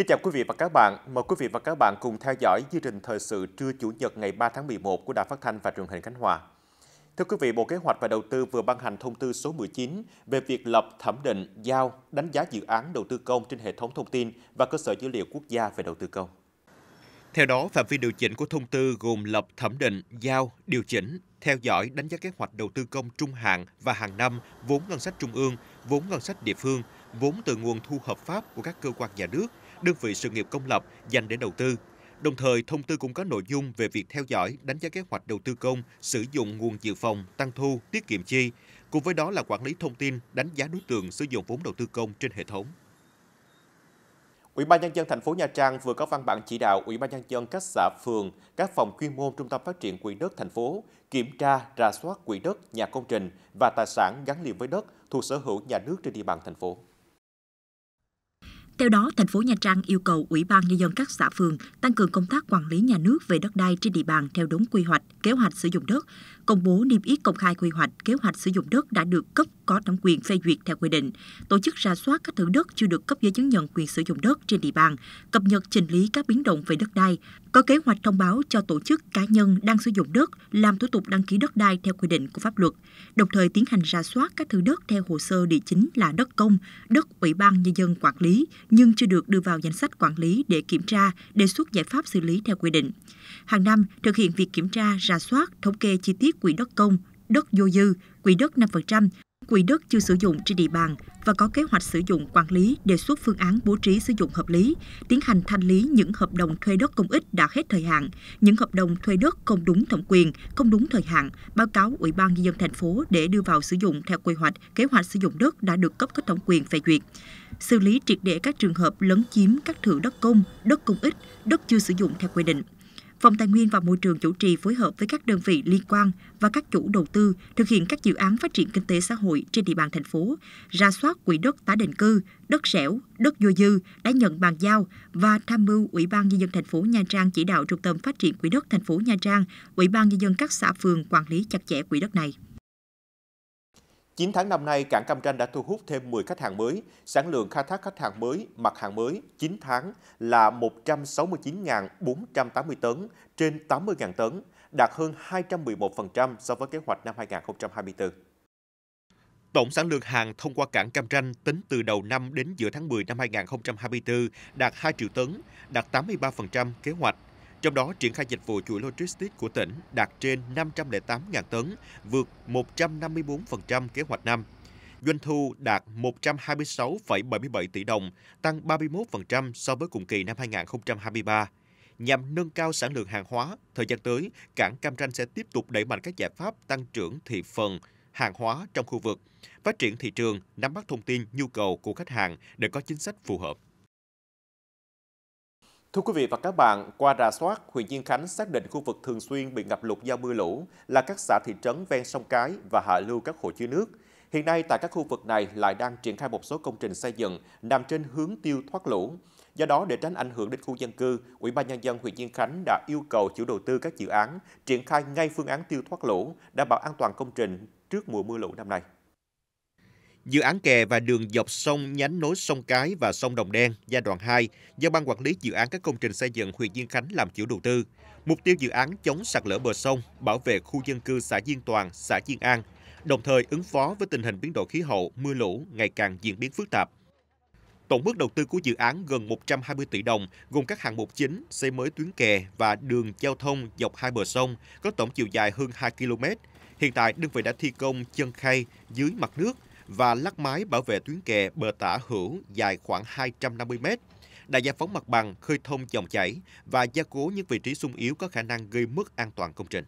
Kính chào quý vị và các bạn. Mời quý vị và các bạn cùng theo dõi chương trình thời sự trưa Chủ nhật ngày 3 tháng 11 của Đài Phát thanh và Truyền hình Khánh Hòa. Thưa quý vị, Bộ Kế hoạch và Đầu tư vừa ban hành thông tư số 19 về việc lập thẩm định, giao, đánh giá dự án đầu tư công trên hệ thống thông tin và cơ sở dữ liệu quốc gia về đầu tư công. Theo đó, phạm vi điều chỉnh của thông tư gồm lập thẩm định, giao, điều chỉnh, theo dõi, đánh giá kế hoạch đầu tư công trung hạn và hàng năm, vốn ngân sách trung ương, vốn ngân sách địa phương, vốn từ nguồn thu hợp pháp của các cơ quan nhà nước, đơn vị sự nghiệp công lập dành để đầu tư. Đồng thời, thông tư cũng có nội dung về việc theo dõi, đánh giá kế hoạch đầu tư công, sử dụng nguồn dự phòng, tăng thu, tiết kiệm chi. Cùng với đó là quản lý thông tin, đánh giá đối tượng sử dụng vốn đầu tư công trên hệ thống. Ủy ban nhân dân thành phố Nha Trang vừa có văn bản chỉ đạo Ủy ban nhân dân các xã phường, các phòng chuyên môn Trung tâm Phát triển Quỹ đất thành phố kiểm tra, rà soát quỹ đất, nhà công trình và tài sản gắn liền với đất thuộc sở hữu nhà nước trên địa bàn thành phố. Theo đó, thành phố Nha Trang yêu cầu Ủy ban Nhân dân các xã phường tăng cường công tác quản lý nhà nước về đất đai trên địa bàn theo đúng quy hoạch, kế hoạch sử dụng đất, công bố niêm yết công khai quy hoạch, kế hoạch sử dụng đất đã được cấp có thẩm quyền phê duyệt theo quy định, tổ chức ra soát các thửa đất chưa được cấp giấy chứng nhận quyền sử dụng đất trên địa bàn, cập nhật trình lý các biến động về đất đai, có kế hoạch thông báo cho tổ chức cá nhân đang sử dụng đất làm thủ tục đăng ký đất đai theo quy định của pháp luật, đồng thời tiến hành ra soát các thửa đất theo hồ sơ địa chính là đất công, đất ủy ban nhân dân quản lý nhưng chưa được đưa vào danh sách quản lý để kiểm tra, đề xuất giải pháp xử lý theo quy định. Hàng năm thực hiện việc kiểm tra, ra soát, thống kê chi tiết quỹ đất công, đất vô dư, quỹ đất 5%, quỹ đất chưa sử dụng trên địa bàn và có kế hoạch sử dụng quản lý đề xuất phương án bố trí sử dụng hợp lý, tiến hành thanh lý những hợp đồng thuê đất công ích đã hết thời hạn, những hợp đồng thuê đất không đúng thẩm quyền, không đúng thời hạn, báo cáo Ủy ban nhân dân thành phố để đưa vào sử dụng theo quy hoạch, kế hoạch sử dụng đất đã được cấp có thẩm quyền phê duyệt. Xử lý triệt để các trường hợp lấn chiếm các thửa đất công, đất công ích, đất chưa sử dụng theo quy định. Phòng Tài nguyên và Môi trường chủ trì phối hợp với các đơn vị liên quan và các chủ đầu tư thực hiện các dự án phát triển kinh tế xã hội trên địa bàn thành phố, ra soát quỹ đất tái định cư, đất sẻo, đất vô dư đã nhận bàn giao và tham mưu Ủy ban nhân dân thành phố Nha Trang chỉ đạo Trung tâm Phát triển quỹ đất thành phố Nha Trang, Ủy ban nhân dân các xã phường quản lý chặt chẽ quỹ đất này. 9 tháng năm nay, cảng Cam Ranh đã thu hút thêm 10 khách hàng mới. Sản lượng khai thác khách hàng mới, mặt hàng mới 9 tháng là 169.480 tấn trên 80.000 tấn, đạt hơn 211% so với kế hoạch năm 2024. Tổng sản lượng hàng thông qua cảng Cam Ranh tính từ đầu năm đến giữa tháng 10 năm 2024 đạt 2 triệu tấn, đạt 83% kế hoạch. Trong đó, triển khai dịch vụ chuỗi logistics của tỉnh đạt trên 508.000 tấn, vượt 154% kế hoạch năm. Doanh thu đạt 126,77 tỷ đồng, tăng 31% so với cùng kỳ năm 2023 nhằm nâng cao sản lượng hàng hóa. Thời gian tới, cảng Cam Ranh sẽ tiếp tục đẩy mạnh các giải pháp tăng trưởng thị phần, hàng hóa trong khu vực, phát triển thị trường, nắm bắt thông tin, nhu cầu của khách hàng để có chính sách phù hợp. Thưa quý vị và các bạn, qua rà soát, huyện Diên Khánh xác định khu vực thường xuyên bị ngập lụt do mưa lũ là các xã thị trấn ven sông Cái và hạ lưu các hồ chứa nước. Hiện nay tại các khu vực này lại đang triển khai một số công trình xây dựng nằm trên hướng tiêu thoát lũ. Do đó để tránh ảnh hưởng đến khu dân cư, Ủy ban nhân dân huyện Diên Khánh đã yêu cầu chủ đầu tư các dự án triển khai ngay phương án tiêu thoát lũ, đảm bảo an toàn công trình trước mùa mưa lũ năm nay. Dự án kè và đường dọc sông nhánh nối sông Cái và sông Đồng Đen giai đoạn 2 do Ban quản lý dự án các công trình xây dựng huyện Diên Khánh làm chủ đầu tư. Mục tiêu dự án chống sạt lở bờ sông, bảo vệ khu dân cư xã Diên Toàn, xã Diên An, đồng thời ứng phó với tình hình biến đổi khí hậu, mưa lũ ngày càng diễn biến phức tạp. Tổng mức đầu tư của dự án gần 120 tỷ đồng, gồm các hạng mục chính, xây mới tuyến kè và đường giao thông dọc hai bờ sông, có tổng chiều dài hơn 2 km. Hiện tại, đơn vị đã thi công chân khay dưới mặt nước, và lát mái bảo vệ tuyến kè bờ tả hữu dài khoảng 250 m đã giải phóng mặt bằng, khơi thông dòng chảy và gia cố những vị trí sung yếu có khả năng gây mất an toàn công trình.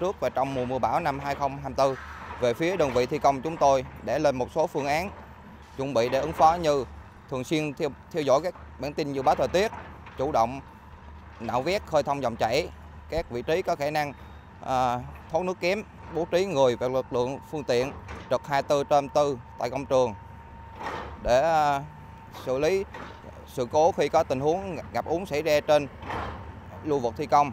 Trước và trong mùa mưa bão năm 2024, về phía đơn vị thi công chúng tôi để lên một số phương án chuẩn bị để ứng phó như thường xuyên theo, theo dõi các bản tin dự báo thời tiết, chủ động nạo vét khơi thông dòng chảy các vị trí có khả năng à, thoát nước kém bố trí người và lực lượng phương tiện trực 24 trên 24 tại công trường để à, xử lý sự cố khi có tình huống ngập úng xảy ra trên lưu vực thi công.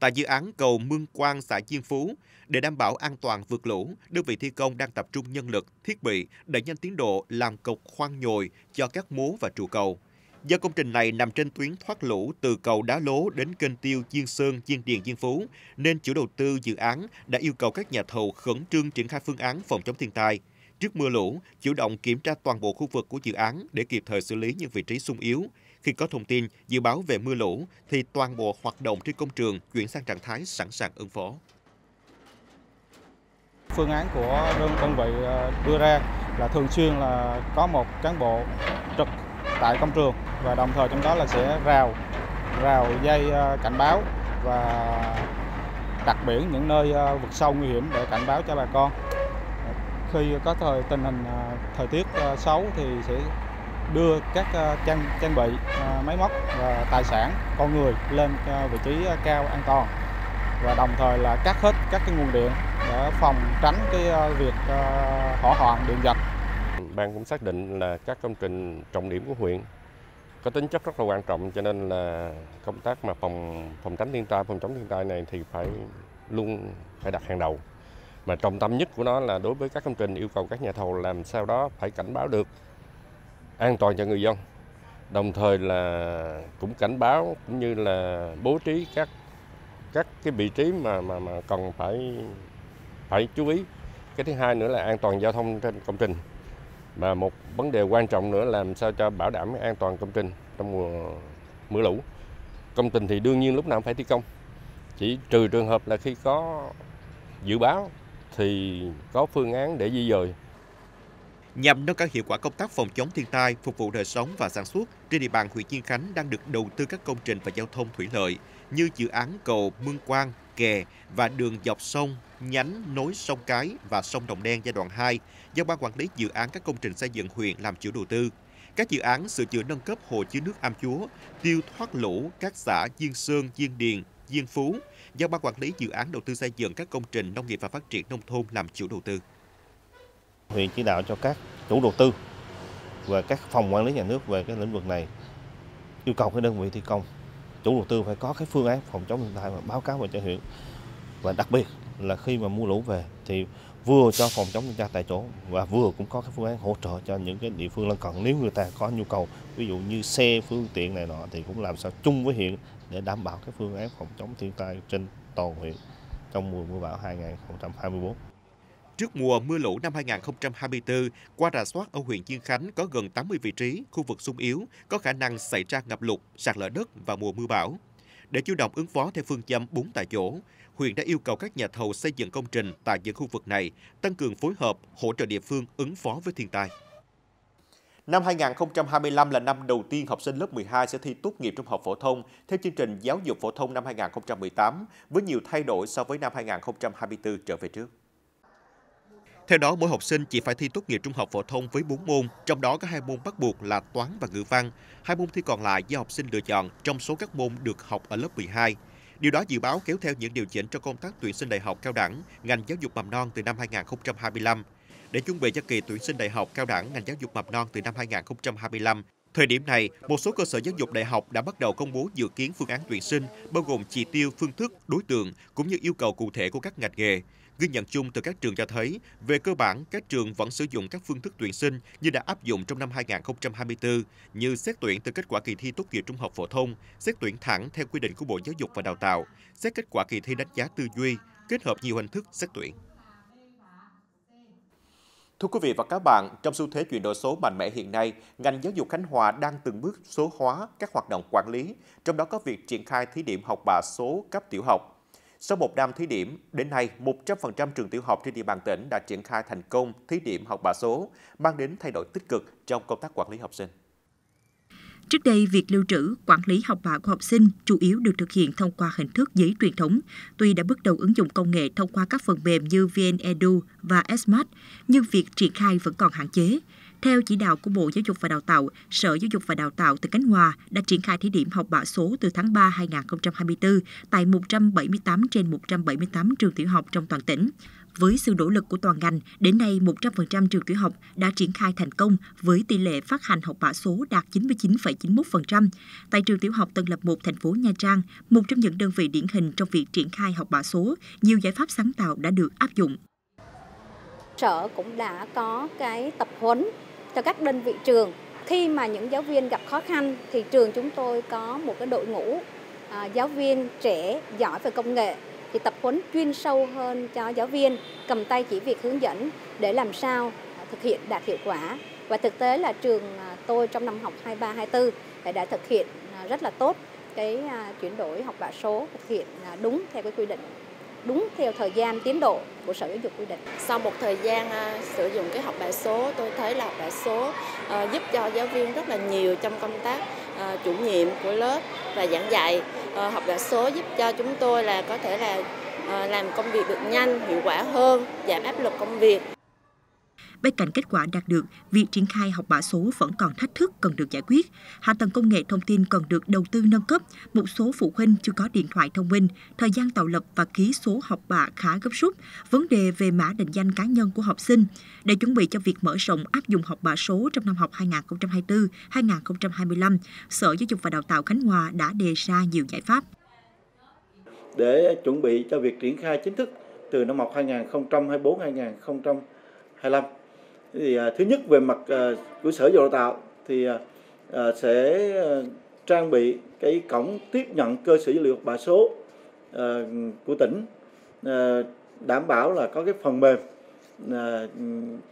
Tại dự án cầu Mương Quang xã Chiên Phú, để đảm bảo an toàn vượt lũ, đơn vị thi công đang tập trung nhân lực, thiết bị để nhanh tiến độ làm cột khoan nhồi cho các mố và trụ cầu. Do công trình này nằm trên tuyến thoát lũ từ cầu Đá Lố đến kênh tiêu Diên Sơn, Diên Điền, Diên Phú, nên chủ đầu tư dự án đã yêu cầu các nhà thầu khẩn trương triển khai phương án phòng chống thiên tai. Trước mưa lũ, chủ động kiểm tra toàn bộ khu vực của dự án để kịp thời xử lý những vị trí sung yếu. Khi có thông tin dự báo về mưa lũ, thì toàn bộ hoạt động trên công trường chuyển sang trạng thái sẵn sàng ứng phó. Phương án của đơn vị ờ, đưa ra là thường xuyên là có một cán bộ tại công trường và đồng thời trong đó là sẽ rào rào dây ờ, cảnh báo và đặt biển những nơi ờ, vực sâu nguy hiểm để cảnh báo cho bà con khi có thời tình hình ờ, thời tiết xấu thì sẽ đưa các trang trang bị máy móc và tài sản con người lên vị trí cao an toàn và đồng thời là cắt hết các cái nguồn điện để phòng tránh cái việc hỏa hoạn điện giật ban cũng xác định là các công trình trọng điểm của huyện có tính chất rất là quan trọng cho nên là công tác mà phòng phòng tránh thiên tai phòng chống thiên tai này thì phải luôn phải đặt hàng đầu mà trọng tâm nhất của nó là đối với các công trình yêu cầu các nhà thầu làm sao đó phải cảnh báo được an toàn cho người dân đồng thời là cũng cảnh báo cũng như là bố trí các các cái vị trí mà mà mà cần phải phải chú ý cái thứ hai nữa là an toàn giao thông trên công trình và một vấn đề quan trọng nữa là làm sao cho bảo đảm an toàn công trình trong mùa mưa lũ. Công trình thì đương nhiên lúc nào cũng phải thi công. Chỉ trừ trường hợp là khi có dự báo thì có phương án để di dời. Nhằm nâng cao hiệu quả công tác phòng chống thiên tai, phục vụ đời sống và sản xuất, trên địa bàn huyện Chiên Khánh đang được đầu tư các công trình và giao thông thủy lợi như dự án cầu Mương Quang kè và đường dọc sông nhánh nối sông Cái và sông Đồng Đen giai đoạn 2 do Ban Quản lý Dự án các công trình xây dựng huyện làm chủ đầu tư. Các dự án sửa chữa nâng cấp hồ chứa nước Am Chúa, tiêu thoát lũ các xã Diên Sơn, Diên Điền, Diên Phú do Ban Quản lý Dự án đầu tư xây dựng các công trình nông nghiệp và phát triển nông thôn làm chủ đầu tư. Huyện chỉ đạo cho các chủ đầu tư và các phòng quản lý nhà nước về cái lĩnh vực này yêu cầu các đơn vị thi công chủ đầu tư phải có cái phương án phòng chống thiên tai và báo cáo về cho huyện và đặc biệt là khi mà mưa lũ về thì vừa cho phòng chống thiên tai tại chỗ và vừa cũng có cái phương án hỗ trợ cho những cái địa phương lân cận nếu người ta có nhu cầu ví dụ như xe phương tiện này nọ thì cũng làm sao chung với huyện để đảm bảo cái phương án phòng chống thiên tai trên toàn huyện trong mùa mưa bão 2024 Trước mùa mưa lũ năm 2024, qua rà soát ở huyện Diên Khánh có gần 80 vị trí, khu vực sung yếu có khả năng xảy ra ngập lụt, sạt lở đất và mùa mưa bão. Để chủ động ứng phó theo phương châm 4 tại chỗ, huyện đã yêu cầu các nhà thầu xây dựng công trình tại những khu vực này tăng cường phối hợp, hỗ trợ địa phương ứng phó với thiên tai. Năm 2025 là năm đầu tiên học sinh lớp 12 sẽ thi tốt nghiệp trung học phổ thông theo chương trình giáo dục phổ thông năm 2018 với nhiều thay đổi so với năm 2024 trở về trước. Theo đó, mỗi học sinh chỉ phải thi tốt nghiệp trung học phổ thông với 4 môn, trong đó có hai môn bắt buộc là toán và ngữ văn, hai môn thi còn lại do học sinh lựa chọn trong số các môn được học ở lớp 12. Điều đó dự báo kéo theo những điều chỉnh cho công tác tuyển sinh đại học cao đẳng, ngành giáo dục mầm non từ năm 2025. Để chuẩn bị cho kỳ tuyển sinh đại học cao đẳng ngành giáo dục mầm non từ năm 2025, Thời điểm này, một số cơ sở giáo dục đại học đã bắt đầu công bố dự kiến phương án tuyển sinh, bao gồm chỉ tiêu, phương thức, đối tượng cũng như yêu cầu cụ thể của các ngành nghề. Ghi nhận chung từ các trường cho thấy, về cơ bản, các trường vẫn sử dụng các phương thức tuyển sinh như đã áp dụng trong năm 2024, như xét tuyển từ kết quả kỳ thi tốt nghiệp trung học phổ thông, xét tuyển thẳng theo quy định của Bộ Giáo dục và Đào tạo, xét kết quả kỳ thi đánh giá tư duy, kết hợp nhiều hình thức xét tuyển. Thưa quý vị và các bạn, trong xu thế chuyển đổi số mạnh mẽ hiện nay, ngành giáo dục Khánh Hòa đang từng bước số hóa các hoạt động quản lý, trong đó có việc triển khai thí điểm học bạ số cấp tiểu học. Sau một năm thí điểm, đến nay 100% trường tiểu học trên địa bàn tỉnh đã triển khai thành công thí điểm học bạ số, mang đến thay đổi tích cực trong công tác quản lý học sinh. Trước đây, việc lưu trữ, quản lý học bạ của học sinh chủ yếu được thực hiện thông qua hình thức giấy truyền thống. Tuy đã bước đầu ứng dụng công nghệ thông qua các phần mềm như vnedu và Smart, nhưng việc triển khai vẫn còn hạn chế. Theo chỉ đạo của Bộ Giáo dục và Đào tạo, Sở Giáo dục và Đào tạo tỉnh Khánh Hòa đã triển khai thí điểm học bạ số từ tháng 3 2024 tại 178 trên 178 trường tiểu học trong toàn tỉnh. Với sự nỗ lực của toàn ngành, đến nay 100% trường tiểu học đã triển khai thành công với tỷ lệ phát hành học bạ số đạt 99,91%. Tại trường tiểu học Tân Lập 1 thành phố Nha Trang, một trong những đơn vị điển hình trong việc triển khai học bạ số, nhiều giải pháp sáng tạo đã được áp dụng. Sở cũng đã có cái tập huấn cho các đơn vị trường khi mà những giáo viên gặp khó khăn thì trường chúng tôi có một cái đội ngũ à, giáo viên trẻ giỏi về công nghệ thì tập huấn chuyên sâu hơn cho giáo viên cầm tay chỉ việc hướng dẫn để làm sao thực hiện đạt hiệu quả và thực tế là trường à, tôi trong năm học 23 24 đã thực hiện à, rất là tốt cái à, chuyển đổi học bạ số thực hiện đúng theo cái quy định đúng theo thời gian tiến độ của Sở Giáo dục quy định. Sau một thời gian uh, sử dụng cái học bạ số, tôi thấy là học bạ số uh, giúp cho giáo viên rất là nhiều trong công tác uh, chủ nhiệm của lớp và giảng dạy. Uh, học bạ số giúp cho chúng tôi là có thể là uh, làm công việc được nhanh, hiệu quả hơn, giảm áp lực công việc Bên cạnh kết quả đạt được, việc triển khai học bạ số vẫn còn thách thức cần được giải quyết. Hạ tầng công nghệ thông tin cần được đầu tư nâng cấp, một số phụ huynh chưa có điện thoại thông minh, thời gian tạo lập và ký số học bạ khá gấp rút, vấn đề về mã định danh cá nhân của học sinh. Để chuẩn bị cho việc mở rộng áp dụng học bạ số trong năm học 2024-2025, Sở Giáo dục và Đào tạo Khánh Hòa đã đề ra nhiều giải pháp. Để chuẩn bị cho việc triển khai chính thức từ năm học 2024-2025, thì à, thứ nhất về mặt à, của sở giáo dục đào tạo thì à, sẽ trang bị cái cổng tiếp nhận cơ sở dữ liệu bạ số của tỉnh đảm bảo là có cái phần mềm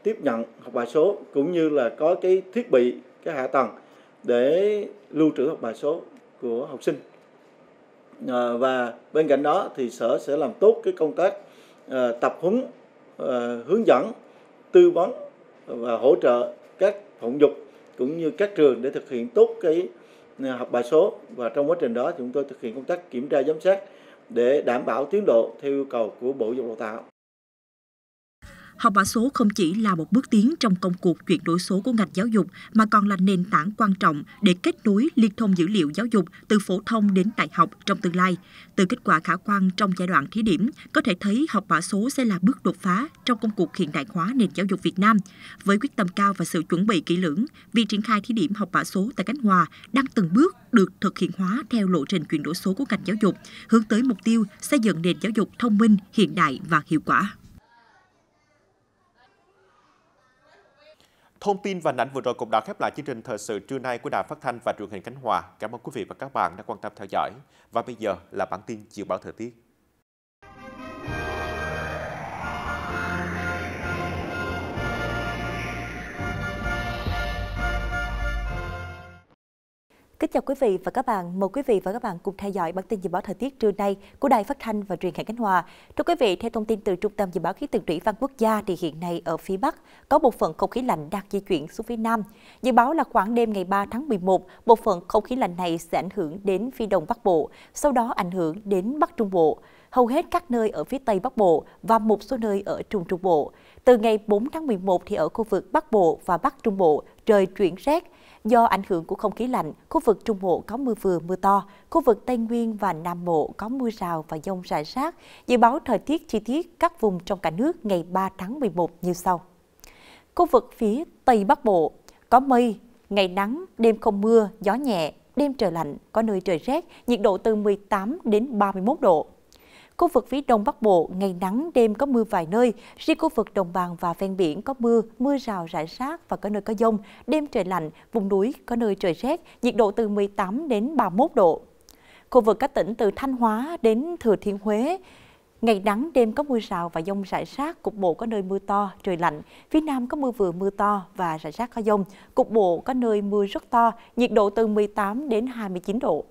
tiếp nhận học bài số cũng như là có cái thiết bị cái hạ tầng để lưu trữ học bài số của học sinh và bên cạnh đó thì sở sẽ làm tốt cái công tác tập huấn hướng dẫn tư vấn và hỗ trợ các phòng dục cũng như các trường để thực hiện tốt cái à, học bài số và trong quá trình đó chúng tôi thực hiện công tác kiểm tra giám sát để đảm bảo tiến độ theo yêu cầu của Bộ Giáo dục Đào tạo. Học bạ số không chỉ là một bước tiến trong công cuộc chuyển đổi số của ngành giáo dục mà còn là nền tảng quan trọng để kết nối liên thông dữ liệu giáo dục từ phổ thông đến đại học trong tương lai. Từ kết quả khả quan trong giai đoạn thí điểm, có thể thấy học bạ số sẽ là bước đột phá trong công cuộc hiện đại hóa nền giáo dục Việt Nam. Với quyết tâm cao và sự chuẩn bị kỹ lưỡng, việc triển khai thí điểm học bạ số tại Cánh Hòa đang từng bước được thực hiện hóa theo lộ trình chuyển đổi số của ngành giáo dục, hướng tới mục tiêu xây dựng nền giáo dục thông minh, hiện đại và hiệu quả. Thông tin và hình ảnh vừa rồi cũng đã khép lại chương trình thời sự trưa nay của Đài Phát thanh và Truyền hình Khánh Hòa. Cảm ơn quý vị và các bạn đã quan tâm theo dõi. Và bây giờ là bản tin dự báo thời tiết. Kính chào quý vị và các bạn. Mời quý vị và các bạn cùng theo dõi bản tin dự báo thời tiết trưa nay của Đài Phát thanh và Truyền hình Khánh Hòa. Thưa quý vị, theo thông tin từ Trung tâm Dự báo khí tượng Thủy văn Quốc gia thì hiện nay ở phía Bắc có một phần không khí lạnh đang di chuyển xuống phía Nam. Dự báo là khoảng đêm ngày 3 tháng 11, một phần không khí lạnh này sẽ ảnh hưởng đến phía Đông Bắc Bộ, sau đó ảnh hưởng đến Bắc Trung Bộ hầu hết các nơi ở phía Tây Bắc Bộ và một số nơi ở Trung Trung Bộ. Từ ngày 4 tháng 11 thì ở khu vực Bắc Bộ và Bắc Trung Bộ trời chuyển rét, Do ảnh hưởng của không khí lạnh, khu vực Trung Bộ có mưa vừa mưa to, khu vực Tây Nguyên và Nam Bộ có mưa rào và dông rải rác. Dự báo thời tiết chi tiết các vùng trong cả nước ngày 3 tháng 11 như sau. Khu vực phía Tây Bắc Bộ có mây, ngày nắng, đêm không mưa, gió nhẹ, đêm trời lạnh, có nơi trời rét, nhiệt độ từ 18 đến 31 độ. Khu vực phía đông bắc bộ, ngày nắng, đêm có mưa vài nơi. Riêng khu vực đồng bằng và ven biển có mưa, mưa rào rải rác và có nơi có dông. Đêm trời lạnh, vùng núi có nơi trời rét, nhiệt độ từ 18 đến 31 độ. Khu vực các tỉnh từ Thanh Hóa đến Thừa Thiên Huế, Ngày nắng, đêm có mưa rào và dông rải rác, cục bộ có nơi mưa to, trời lạnh. Phía Nam có mưa vừa mưa to và rải rác có dông, cục bộ có nơi mưa rất to, nhiệt độ từ 18 đến 29 độ.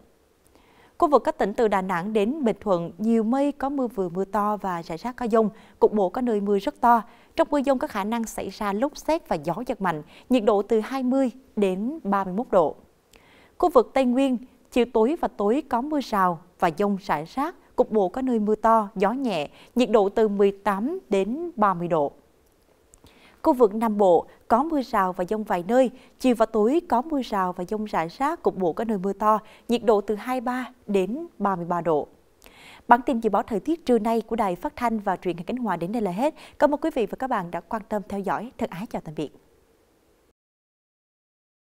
Khu vực các tỉnh từ Đà Nẵng đến Bình Thuận, nhiều mây có mưa vừa mưa to và rải rác có dông, cục bộ có nơi mưa rất to. Trong mưa dông có khả năng xảy ra lốc xét và gió giật mạnh, nhiệt độ từ 20 đến 31 độ. Khu vực Tây Nguyên, chiều tối và tối có mưa rào và dông rải rác, cục bộ có nơi mưa to, gió nhẹ, nhiệt độ từ 18 đến 30 độ. Khu vực Nam Bộ có mưa rào và dông vài nơi, chiều và tối có mưa rào và dông rải rác, cục bộ có nơi mưa to, nhiệt độ từ 23 đến 33 độ. Bản tin dự báo thời tiết trưa nay của Đài Phát thanh và Truyền hình Cánh Hòa đến đây là hết. Cảm ơn quý vị và các bạn đã quan tâm theo dõi. Thân ái chào tạm biệt.